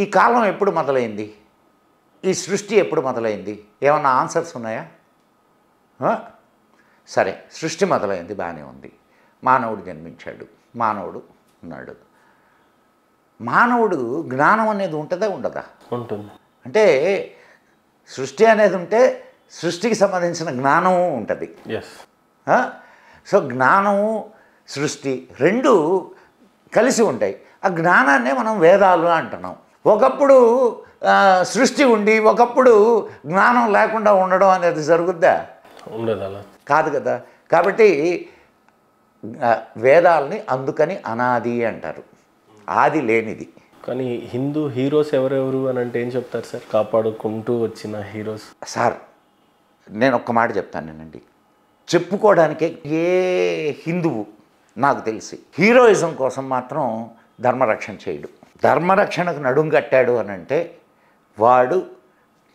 ఈ కాలం ఎప్పుడు మొదలైంది ఈ సృష్టి ఎప్పుడు మొదలైంది ఏమన్నా ఆన్సర్స్ ఉన్నాయా సరే సృష్టి మొదలైంది బాగానే ఉంది మానవుడు జన్మించాడు మానవుడు ఉన్నాడు మానవుడు జ్ఞానం అనేది ఉంటుందా ఉండదా ఉంటుంది అంటే సృష్టి అనేది ఉంటే సృష్టికి సంబంధించిన జ్ఞానము ఉంటుంది సో జ్ఞానము సృష్టి రెండు కలిసి ఉంటాయి ఆ జ్ఞానాన్నే మనం వేదాలు అంటున్నాం ఒకప్పుడు సృష్టి ఉండి ఒకప్పుడు జ్ఞానం లేకుండా ఉండడం అనేది జరుగుద్దా ఉండదు అలా కాదు కదా కాబట్టి వేదాలని అందుకని అనాది అంటారు ఆది లేనిది కానీ హిందూ హీరోస్ ఎవరెవరు అని అంటే ఏం చెప్తారు సార్ కాపాడుకుంటూ వచ్చిన హీరోస్ సార్ నేను ఒక్క మాట చెప్తానండి చెప్పుకోవడానికే ఏ హిందువు నాకు తెలిసి హీరోయిజం కోసం మాత్రం ధర్మరక్షణ చేయడు ధర్మరక్షణకు నడుం కట్టాడు అని అంటే వాడు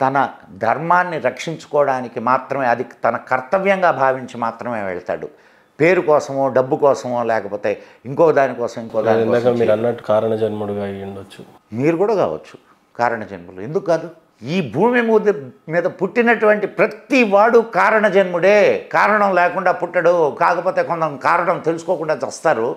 తన ధర్మాన్ని రక్షించుకోవడానికి మాత్రమే అది తన కర్తవ్యంగా భావించి మాత్రమే వెళ్తాడు పేరు కోసమో డబ్బు కోసమో లేకపోతే ఇంకో దానికోసం ఇంకో దాని మీరు అన్నట్టు కారణ ఉండొచ్చు మీరు కూడా కావచ్చు కారణ జన్ములు ఎందుకు కాదు ఈ భూమి మీద మీద పుట్టినటువంటి ప్రతి వాడు కారణ జన్ముడే కారణం లేకుండా పుట్టడు కాకపోతే కొంత కారణం తెలుసుకోకుండా చస్తారు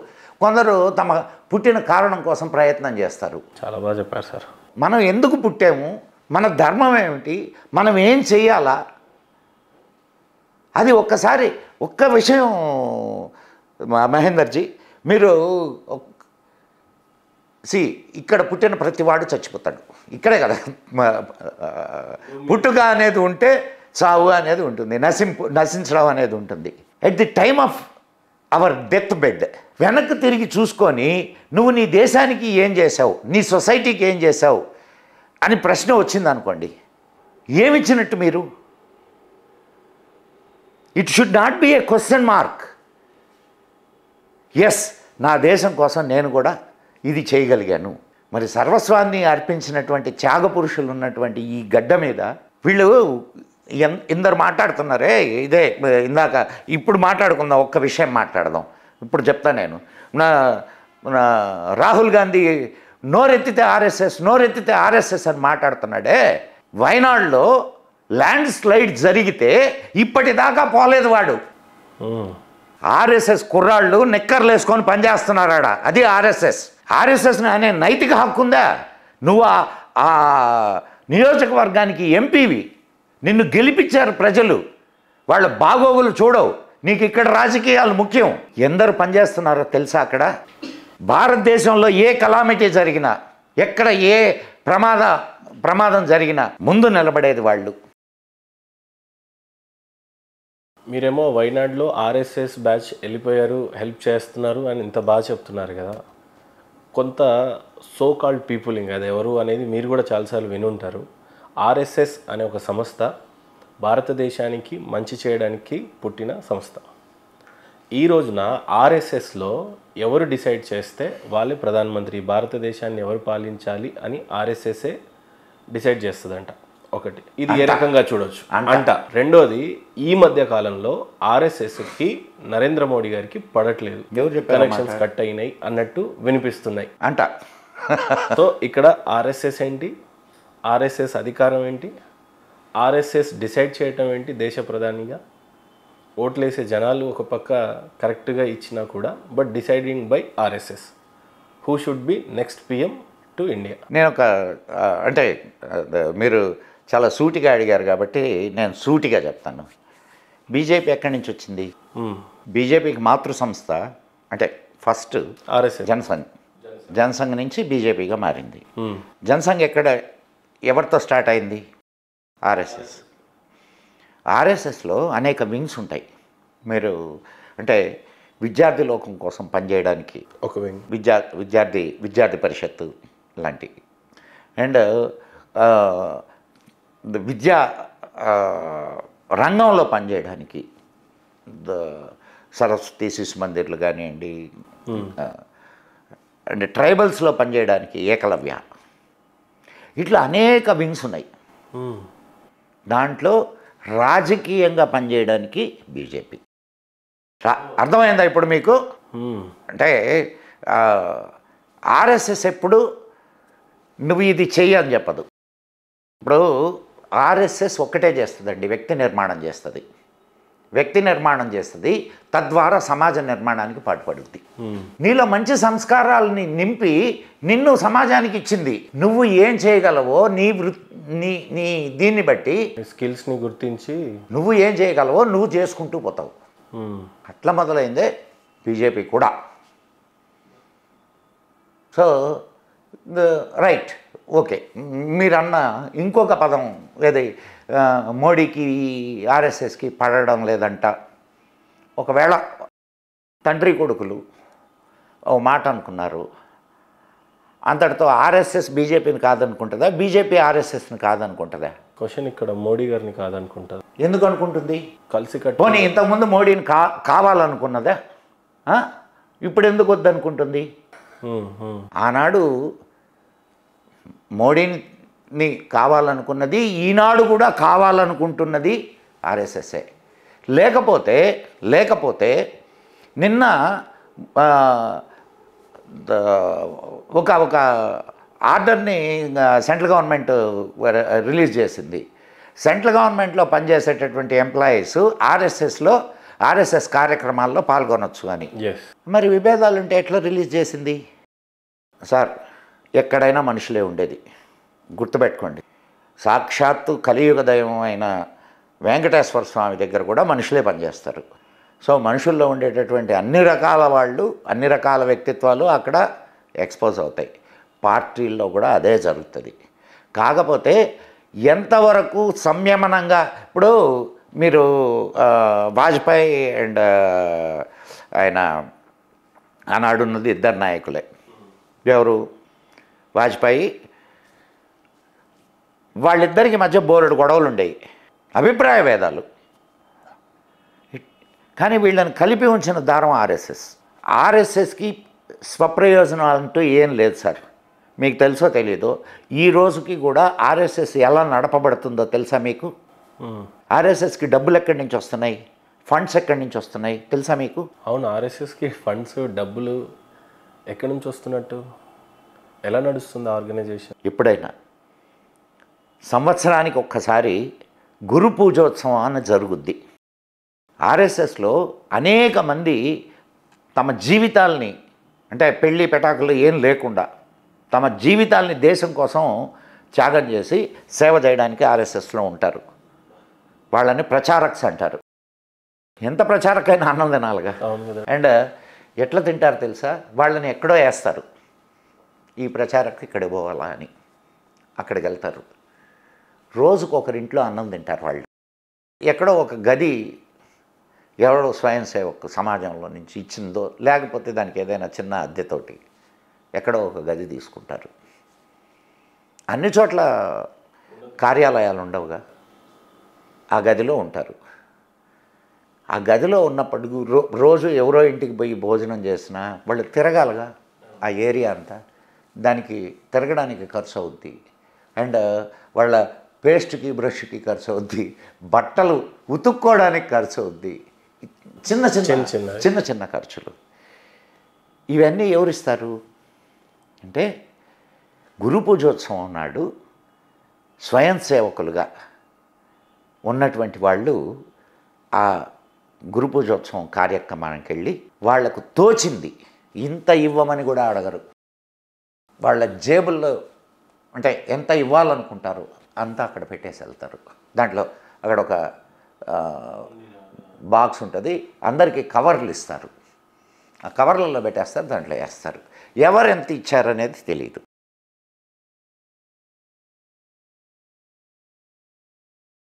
కొందరు తమ పుట్టిన కారణం కోసం ప్రయత్నం చేస్తారు చాలా బాగా చెప్పారు సార్ మనం ఎందుకు పుట్టాము మన ధర్మం ఏమిటి మనం ఏం చేయాలా అది ఒక్కసారి ఒక్క విషయం మహేందర్జీ మీరు సి ఇక్కడ పుట్టిన ప్రతివాడు చచ్చిపోతాడు ఇక్కడే కదా పుట్టుక అనేది ఉంటే చావు అనేది ఉంటుంది నశింపు నశించడం అనేది ఉంటుంది at the time of our death bed వెనక్కి తిరిగి చూసుకొని నువ్వు నీ దేశానికి ఏం చేసావు నీ సొసైటీకి ఏం చేసావు అని ప్రశ్న వచ్చింది ఏమి ఏమిచ్చినట్టు మీరు it should not be a question mark yes నా దేశం కోసం నేను కూడా ఇది చేయగలిగాను మరి సర్వస్వాన్ని అర్పించినటువంటి త్యాగ పురుషులు ఉన్నటువంటి ఈ గడ్డ మీద వీళ్ళు ఎందరు మాట్లాడుతున్నారే ఇదే ఇందాక ఇప్పుడు మాట్లాడుకుందాం ఒక్క విషయం మాట్లాడదాం ఇప్పుడు చెప్తా నేను నా రాహుల్ గాంధీ నోరెత్తితే ఆర్ఎస్ఎస్ నోరెత్తితే ఆర్ఎస్ఎస్ అని మాట్లాడుతున్నాడే వైనాడులో ల్యాండ్ స్లైడ్ జరిగితే ఇప్పటిదాకా పోలేదు వాడు ఆర్ఎస్ఎస్ కుర్రాళ్ళు నిక్కర్లు వేసుకొని పనిచేస్తున్నారాడ అది ఆర్ఎస్ఎస్ ఆర్ఎస్ఎస్ అనే నైతిక హక్కు ఉందా నువ్వు ఆ నియోజకవర్గానికి ఎంపీవి నిన్ను గెలిపించారు ప్రజలు వాళ్ళ బాగోగులు చూడవు నీకు ఇక్కడ రాజకీయాలు ముఖ్యం ఎందరు పనిచేస్తున్నారో తెలుసా అక్కడ భారతదేశంలో ఏ కలామిటీ జరిగినా ఎక్కడ ఏ ప్రమాద ప్రమాదం జరిగినా ముందు నిలబడేది వాళ్ళు మీరేమో వైనాడులో ఆర్ఎస్ఎస్ బ్యాచ్ వెళ్ళిపోయారు హెల్ప్ చేస్తున్నారు అని ఇంత బాగా చెప్తున్నారు కదా కొంత సో కాల్డ్ పీపుల్ అది ఎవరు అనేది మీరు కూడా చాలాసార్లు వినుంటారు ఆర్ఎస్ఎస్ అనే ఒక సంస్థ భారతదేశానికి మంచి చేయడానికి పుట్టిన సంస్థ ఈ రోజున ఆర్ఎస్ఎస్లో ఎవరు డిసైడ్ చేస్తే వాళ్ళే ప్రధానమంత్రి భారతదేశాన్ని ఎవరు పాలించాలి అని ఆర్ఎస్ఎస్ఏ డిసైడ్ చేస్తుందంట ఒకటి ఇది ఏ రకంగా చూడవచ్చు అంట రెండోది ఈ మధ్య కాలంలో ఆర్ఎస్ఎస్కి నరేంద్ర మోడీ గారికి పడట్లేదు ఎవరు కనెక్షన్స్ కట్ అయినాయి అన్నట్టు వినిపిస్తున్నాయి అంట సో ఇక్కడ ఆర్ఎస్ఎస్ ఏంటి ఆర్ఎస్ఎస్ అధికారం ఏంటి ఆర్ఎస్ఎస్ డిసైడ్ చేయటం ఏంటి దేశ ప్రధానిగా ఓట్లేసే జనాలు ఒక పక్క కరెక్ట్గా ఇచ్చినా కూడా but deciding by RSS who should be next PM to India నేను ఒక అంటే మీరు చాలా సూటిగా అడిగారు కాబట్టి నేను సూటిగా చెప్తాను బీజేపీ ఎక్కడి నుంచి వచ్చింది బీజేపీకి మాతృ సంస్థ అంటే ఫస్ట్ ఆర్ఎస్ఎస్ జనసంఘ్ జనసంఘ్ నుంచి బీజేపీగా మారింది జనసంఘ్ ఎక్కడ ఎవరితో స్టార్ట్ అయింది ఆర్ఎస్ఎస్ ఆర్ఎస్ఎస్లో అనేక వింగ్స్ ఉంటాయి మీరు అంటే విద్యార్థి లోకం కోసం పనిచేయడానికి ఒక వింగ్ విద్యా విద్యార్థి విద్యార్థి పరిషత్తు లాంటివి అండ్ విద్యా రంగంలో పనిచేయడానికి ద సరస్వతి శిశు మందిర్లు కానివ్వండి అండ్ ట్రైబల్స్లో పనిచేయడానికి ఏకలవ్య ఇట్లా అనేక వింగ్స్ ఉన్నాయి దాంట్లో రాజకీయంగా పనిచేయడానికి బీజేపీ అర్థమైందా ఇప్పుడు మీకు అంటే ఆర్ఎస్ఎస్ ఎప్పుడు నువ్వు ఇది చెయ్యి అని చెప్పదు ఇప్పుడు ఆర్ఎస్ఎస్ ఒక్కటే చేస్తుందండి వ్యక్తి నిర్మాణం చేస్తుంది వ్యక్తి నిర్మాణం చేస్తుంది తద్వారా సమాజ నిర్మాణానికి పాటుపడుద్ది నీలో మంచి సంస్కారాలని నింపి నిన్ను సమాజానికి ఇచ్చింది నువ్వు ఏం చేయగలవో నీ వృత్తి నీ నీ దీన్ని బట్టి స్కిల్స్ని గుర్తించి నువ్వు ఏం చేయగలవో నువ్వు చేసుకుంటూ పోతావు అట్లా మొదలైందే బీజేపీ కూడా సో రైట్ ఓకే మీరన్న ఇంకొక పదం ఏది మోడీకి ఆర్ఎస్ఎస్కి పడడం లేదంట ఒకవేళ తండ్రి కొడుకులు ఓ మాట అనుకున్నారు అంతటితో ఆర్ఎస్ఎస్ బీజేపీని కాదనుకుంటుందా బీజేపీ ఆర్ఎస్ఎస్ని కాదనుకుంటుందా క్వశ్చన్ ఇక్కడ మోడీ గారిని కాదనుకుంటుంది ఎందుకు అనుకుంటుంది కలిసి కట్టుకొని ఇంతకుముందు మోడీని కా కావాలనుకున్నదా ఇప్పుడు ఎందుకు వద్దనుకుంటుంది ఆనాడు మోడీని కావాలనుకున్నది ఈనాడు కూడా కావాలనుకుంటున్నది ఆర్ఎస్ఎస్ఏ లేకపోతే లేకపోతే నిన్న ఒక ఒక ఆర్డర్ని సెంట్రల్ గవర్నమెంట్ రిలీజ్ చేసింది సెంట్రల్ గవర్నమెంట్లో పనిచేసేటటువంటి ఎంప్లాయీస్ ఆర్ఎస్ఎస్లో ఆర్ఎస్ఎస్ కార్యక్రమాల్లో పాల్గొనొచ్చు అని మరి విభేదాలు ఉంటే ఎట్లా రిలీజ్ చేసింది సార్ ఎక్కడైనా మనుషులే ఉండేది గుర్తుపెట్టుకోండి సాక్షాత్తు కలియుగ దైవం అయిన వెంకటేశ్వర స్వామి దగ్గర కూడా మనుషులే పనిచేస్తారు సో మనుషుల్లో ఉండేటటువంటి అన్ని రకాల వాళ్ళు అన్ని రకాల వ్యక్తిత్వాలు అక్కడ ఎక్స్పోజ్ అవుతాయి పార్టీల్లో కూడా అదే జరుగుతుంది కాకపోతే ఎంతవరకు సంయమనంగా ఇప్పుడు మీరు వాజ్పేయి అండ్ ఆయన ఆనాడున్నది ఇద్దరు నాయకులే ఎవరు వాజ్పేయి వాళ్ళిద్దరికి మధ్య బోరెడు గొడవలు ఉండేవి అభిప్రాయ భేదాలు కానీ వీళ్ళని కలిపి ఉంచిన దారం ఆర్ఎస్ఎస్ ఆర్ఎస్ఎస్కి స్వప్రయోజనాలంటూ అంటూ ఏం లేదు సార్ మీకు తెలుసో తెలీదు ఈ రోజుకి కూడా ఆర్ఎస్ఎస్ ఎలా నడపబడుతుందో తెలుసా మీకు ఆర్ఎస్ఎస్కి డబ్బులు ఎక్కడి నుంచి వస్తున్నాయి ఫండ్స్ ఎక్కడి నుంచి వస్తున్నాయి తెలుసా మీకు అవును ఆర్ఎస్ఎస్కి ఫండ్స్ డబ్బులు ఎక్కడి నుంచి వస్తున్నట్టు ఎలా నడుస్తుంది ఆర్గనైజేషన్ ఎప్పుడైనా సంవత్సరానికి ఒక్కసారి గురు పూజోత్సవం అని జరుగుద్ది ఆర్ఎస్ఎస్లో అనేక మంది తమ జీవితాల్ని అంటే పెళ్ళి పెటాకులు ఏం లేకుండా తమ జీవితాల్ని దేశం కోసం త్యాగం చేసి సేవ చేయడానికి ఆర్ఎస్ఎస్లో ఉంటారు వాళ్ళని ప్రచారక్స్ అంటారు ఎంత ప్రచారకైనా ఆనందనాలుగా అండ్ ఎట్లా తింటారు తెలుసా వాళ్ళని ఎక్కడో వేస్తారు ఈ ప్రచారకు ఇక్కడ పోవాలా అని అక్కడికి వెళ్తారు రోజుకు ఒకరింట్లో అన్నం తింటారు వాళ్ళు ఎక్కడో ఒక గది ఎవరో స్వయం సేవకు సమాజంలో నుంచి ఇచ్చిందో లేకపోతే దానికి ఏదైనా చిన్న అద్దెతోటి ఎక్కడో ఒక గది తీసుకుంటారు అన్ని చోట్ల కార్యాలయాలు ఉండవుగా ఆ గదిలో ఉంటారు ఆ గదిలో ఉన్నప్పటికీ రోజు ఎవరో ఇంటికి పోయి భోజనం చేసినా వాళ్ళు తిరగాలిగా ఆ ఏరియా అంతా దానికి తిరగడానికి ఖర్చు అవుద్ది అండ్ వాళ్ళ పేస్ట్కి బ్రష్కి ఖర్చు అవుద్ది బట్టలు ఉతుక్కోవడానికి ఖర్చు అవుద్ది చిన్న చిన్న చిన్న చిన్న ఖర్చులు ఇవన్నీ ఎవరిస్తారు అంటే గురు పూజోత్సవం నాడు స్వయం సేవకులుగా ఉన్నటువంటి వాళ్ళు ఆ గురు పూజోత్సవం కార్యక్రమానికి వెళ్ళి వాళ్లకు తోచింది ఇంత ఇవ్వమని కూడా అడగరు వాళ్ళ జేబుల్లో అంటే ఎంత ఇవ్వాలనుకుంటారు అంతా అక్కడ పెట్టేసి వెళ్తారు దాంట్లో అక్కడ ఒక బాక్స్ ఉంటుంది అందరికీ కవర్లు ఇస్తారు ఆ కవర్లలో పెట్టేస్తారు దాంట్లో వేస్తారు ఎవరు ఎంత ఇచ్చారనేది తెలియదు